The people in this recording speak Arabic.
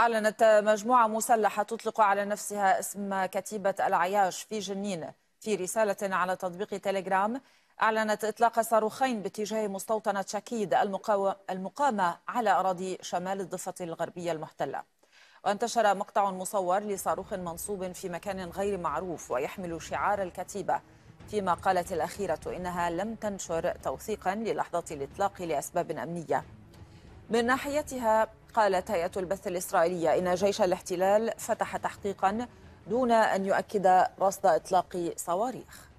أعلنت مجموعة مسلحة تطلق على نفسها اسم كتيبة العياش في جنين في رسالة على تطبيق تيليجرام أعلنت إطلاق صاروخين باتجاه مستوطنة شاكيد المقامة على أراضي شمال الضفة الغربية المحتلة وانتشر مقطع مصور لصاروخ منصوب في مكان غير معروف ويحمل شعار الكتيبة فيما قالت الأخيرة إنها لم تنشر توثيقا للحظة الإطلاق لأسباب أمنية من ناحيتها قالت هيئة البث الإسرائيلية إن جيش الاحتلال فتح تحقيقا دون أن يؤكد رصد إطلاق صواريخ